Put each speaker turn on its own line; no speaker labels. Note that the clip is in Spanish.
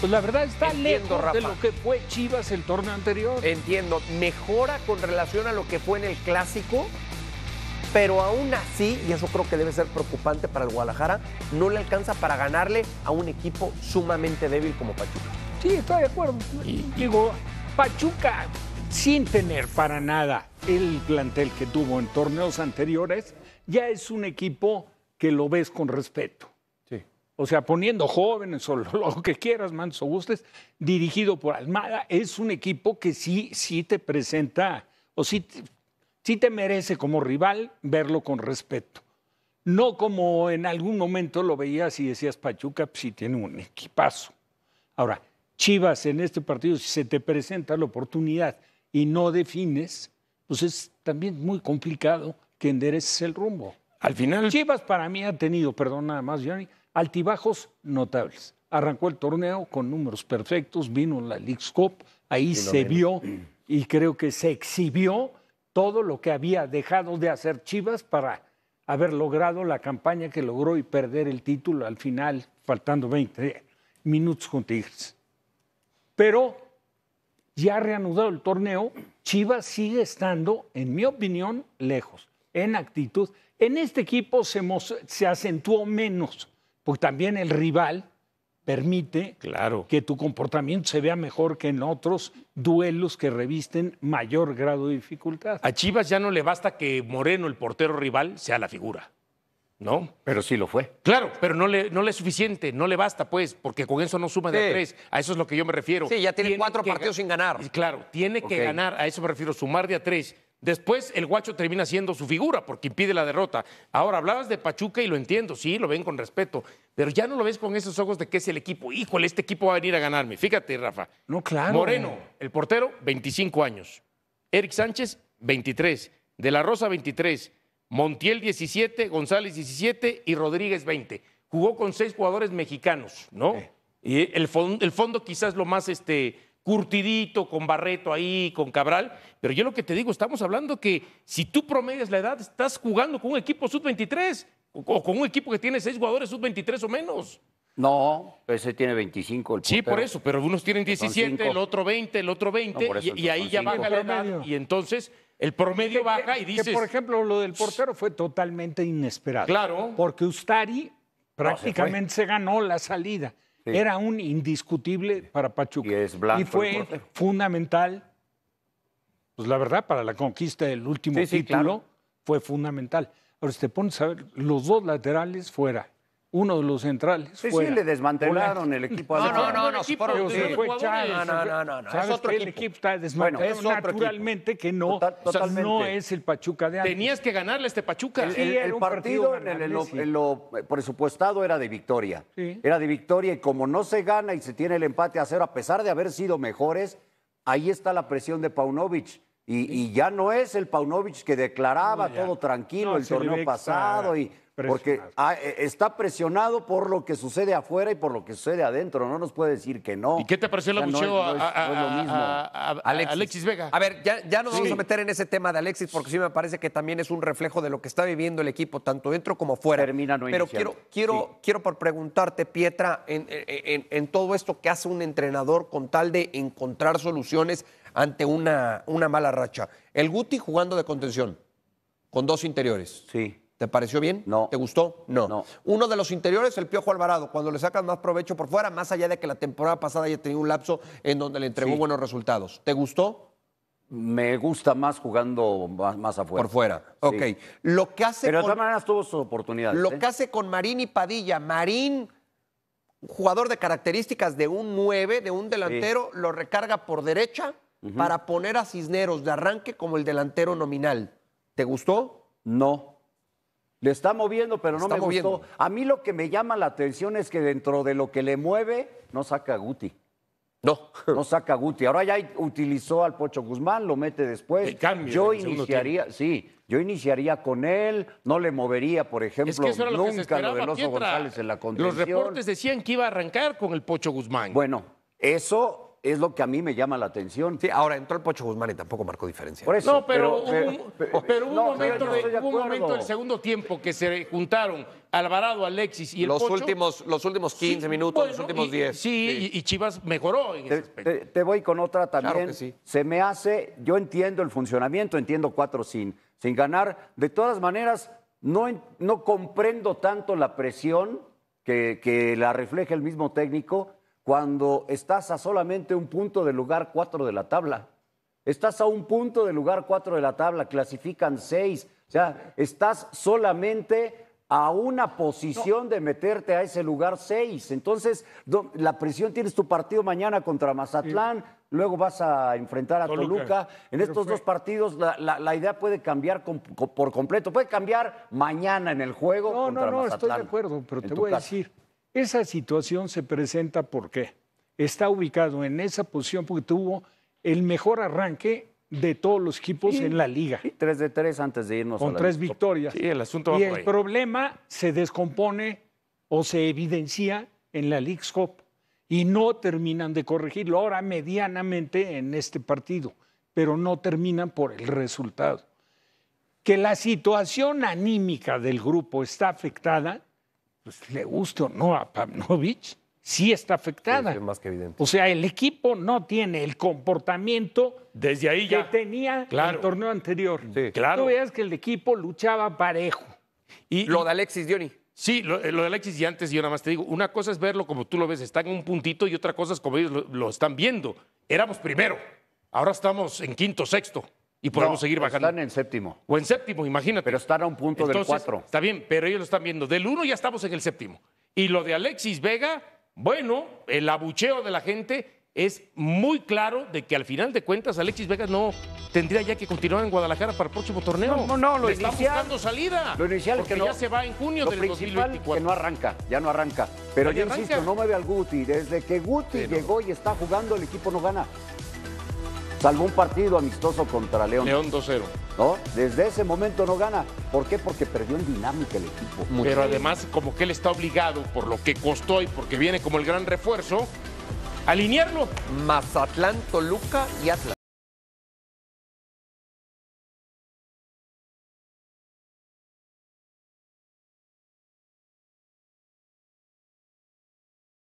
Pues la verdad está lejos de lo que fue Chivas el torneo anterior. Entiendo, mejora con relación a lo que fue en el clásico, pero aún así, y eso creo que debe ser preocupante para el Guadalajara, no le alcanza para ganarle a un equipo sumamente débil
como Pachuca. Sí, estoy de acuerdo. Digo, Pachuca, sin tener para nada el plantel que tuvo en torneos anteriores, ya es un equipo que lo ves con respeto o sea, poniendo jóvenes o lo, que quieras, manso gustes, dirigido por Almada, es un equipo que sí, sí te presenta o sí, sí te merece como rival verlo con respeto. No como en algún momento lo veías y decías, Pachuca, pues sí tiene un equipazo. Ahora, Chivas en este partido, si se te presenta la oportunidad y no defines, pues es también muy complicado que endereces el rumbo. Al final. Chivas para mí ha tenido, perdón nada más, Johnny, altibajos notables. Arrancó el torneo con números perfectos, vino la League Cup, ahí se vio y creo que se exhibió todo lo que había dejado de hacer Chivas para haber logrado la campaña que logró y perder el título al final, faltando 20 minutos con Tigres. Pero ya reanudado el torneo, Chivas sigue estando, en mi opinión, lejos, en actitud. En este equipo se acentuó menos porque también el rival permite claro. que tu comportamiento se vea mejor que en otros duelos que revisten mayor grado de dificultad.
A Chivas ya no le basta que Moreno, el portero rival, sea la figura. ¿No? Pero sí lo fue. Claro, pero no le, no le es suficiente, no le basta, pues, porque con eso no suma de a tres. A eso es lo que yo me refiero. Sí, ya tiene, cuatro partidos sin ganar. Claro, tiene que ganar, a eso me refiero, sumar de a tres Después el guacho termina siendo su figura porque impide la derrota. Ahora hablabas de Pachuca y lo entiendo, sí, lo ven con respeto, pero ya no lo ves con esos ojos de que es el equipo. Híjole, este equipo va a venir a ganarme. Fíjate, Rafa. No,
claro. Moreno,
el portero, 25 años. Eric Sánchez, 23. De la Rosa, 23. Montiel, 17. González, 17. Y Rodríguez, 20. Jugó con seis jugadores mexicanos, ¿no? Y el, el, fondo quizás lo más este, curtidito, con Barreto ahí, con Cabral. Pero yo lo que te digo, estamos hablando que si tú promedias la edad, estás jugando con un equipo sub-23 o con un equipo que tiene seis jugadores sub-23 o menos.
No, ese tiene 25 Sí,
por eso, pero unos tienen 17, el
otro 20, el otro 20, y, ahí ya baja la edad.
Y entonces el promedio baja y dices... Que, por ejemplo, lo del portero
fue totalmente inesperado. Claro. Porque Ustari prácticamente se ganó la salida. Era un indiscutible para Pachuca. Y, fue fundamental, pues la verdad, para la conquista del último título, fue fundamental. Ahora, si te pones a ver, los dos laterales fuera uno de los centrales. Sí, sí, le desmantelaron el equipo. No, no, no, no, no, no, no, no, es otro el equipo está desmantelado. Es naturalmente que no, no es
el Pachuca de antes. Tenías que ganarle a este Pachuca. El, partido, en,
lo, presupuestado era de victoria. Era de victoria y como no se gana y se tiene el empate a cero, a pesar de haber sido mejores, ahí está la presión de Paunovic. Y, ya no es el Paunovic que declaraba todo tranquilo el torneo pasado y porque ah, eh, está presionado por lo que sucede afuera y por lo que sucede adentro. No nos puede decir que no. ¿Y qué te pareció el abucheo a, Alexis. Vega? A ver,
ya, nos vamos a meter en ese tema de Alexis, porque sí me parece que también es un reflejo de lo que está viviendo el equipo, tanto dentro como fuera.
Termina no Pero quiero,
quiero, quiero por preguntarte, Pietra, en todo esto que hace un entrenador con tal de encontrar soluciones ante una, una mala racha. El Guti jugando de contención, con dos interiores. Sí. ¿Te pareció bien? No. ¿Te gustó? No. Uno de los interiores, el Piojo Alvarado, cuando le sacan más provecho por fuera, más allá de que la temporada
pasada ya tenía un lapso en donde le entregó buenos resultados. ¿Te gustó? Me gusta más jugando más, afuera. Por fuera. Ok. Lo que hace Pero de todas maneras tuvo sus oportunidades. Lo ¿eh?
que hace con Marín y Padilla. Marín, jugador de características de un 9, de un delantero, lo recarga por derecha para poner a Cisneros de arranque
como el delantero nominal. ¿Te gustó? No. Le está moviendo, pero no me gustó. A mí lo que me llama la atención es que dentro de lo que le mueve, no saca a Guti. No. No saca a Guti. Ahora ya utilizó al Pocho Guzmán, lo mete después. Cambio, yo iniciaría, sí, yo iniciaría con él, no le movería, por ejemplo, nunca lo González
en la condición. Los reportes decían que iba a arrancar
con el Pocho Guzmán. Bueno, eso es lo que a mí me llama la atención. Sí, ahora entró el Pocho Guzmán y tampoco marcó diferencia. no, pero, pero, un, momento del
segundo tiempo que se juntaron Alvarado, Alexis y el los Últimos, los últimos 15 minutos, los últimos 10. Sí, Y, Chivas mejoró en te, ese
aspecto. Te, voy con otra también. Se me hace, yo entiendo el funcionamiento, entiendo cuatro sin, sin ganar. De todas maneras, no, no comprendo tanto la presión que, que la refleja el mismo técnico cuando estás a solamente un punto del lugar 4 de la tabla. Estás a un punto del lugar 4 de la tabla, clasifican seis. O sea, estás solamente a una posición de meterte a ese lugar 6. Entonces, la presión tienes tu partido mañana contra Mazatlán, luego vas a enfrentar a Toluca. En estos dos partidos la, idea puede cambiar por completo. Puede cambiar mañana en el juego. No, contra no, no, estoy de acuerdo,
pero te voy a decir, esa situación se presenta porque está ubicado en esa posición porque tuvo el mejor arranque de todos los equipos en la liga.
Y de tres antes de
irnos. Con a la... tres victorias. el asunto y el problema se descompone o se evidencia en la League's Cup y no terminan de corregirlo. Ahora medianamente en este partido, pero no terminan por el resultado. Que la situación anímica del grupo está afectada pues, le guste o no a Pavlovich, sí está afectada. más que evidente. O sea, el equipo no tiene el comportamiento desde ahí ya. que tenía en el torneo anterior. claro. Tú veas que el equipo luchaba parejo. Y, lo de Alexis
Dioni. Sí, lo, eh, de Alexis y antes yo nada más te digo, una cosa es verlo como tú lo ves, está en un puntito y otra cosa es como ellos lo están viendo. Éramos primero, ahora estamos en quinto, sexto y podemos seguir bajando. Están en séptimo. O en séptimo, imagínate. Pero están a un punto del cuatro. Está bien, pero ellos lo están viendo. Del uno ya estamos en el séptimo. Y lo de Alexis Vega, bueno, el abucheo de la gente es muy claro de que al final de cuentas Alexis Vega no tendría ya que continuar en Guadalajara para el próximo torneo. No, no, no lo está buscando salida. Lo inicial porque que no, ya se va en junio lo
del principal que no arranca, ya no arranca. Pero yo insisto, no mueve al Guti. Desde que Guti llegó y está jugando, el equipo no gana. Salvo un partido amistoso contra León. León 2-0. ¿No? Desde ese momento no gana. ¿Por qué? Porque perdió en dinámica el equipo. Pero
además, como que él está obligado, por lo que costó y porque viene como el gran refuerzo,
alinearlo. Mazatlán, Toluca y Atlas.